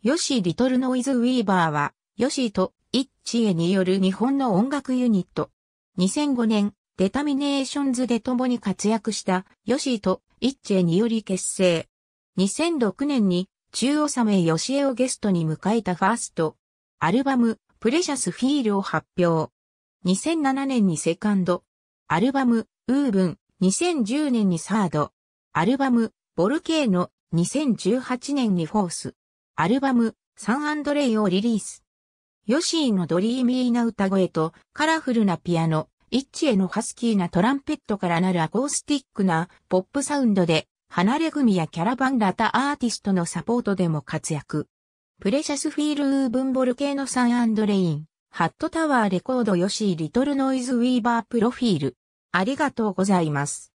ヨシー・リトル・ノイズ・ウィーバーは、ヨシーとイッチエによる日本の音楽ユニット。2005年、デタミネーションズで共に活躍したヨシーとイッチエにより結成。2006年に中央サメヨシエをゲストに迎えたファースト、アルバム、プレシャスフィールを発表。2007年にセカンド、アルバム、ウーブン、2010年にサード、アルバム、ボルケーノ、2018年にフォース。アルバム、サンアンドレイをリリース。ヨシーのドリーミーな歌声とカラフルなピアノ、イッチへのハスキーなトランペットからなるアコースティックなポップサウンドで、離れ組やキャラバン型アーティストのサポートでも活躍。プレシャスフィール・ウーブンボル系のサンアンドレイン、ハットタワーレコードヨシー・リトルノイズ・ウィーバープロフィール。ありがとうございます。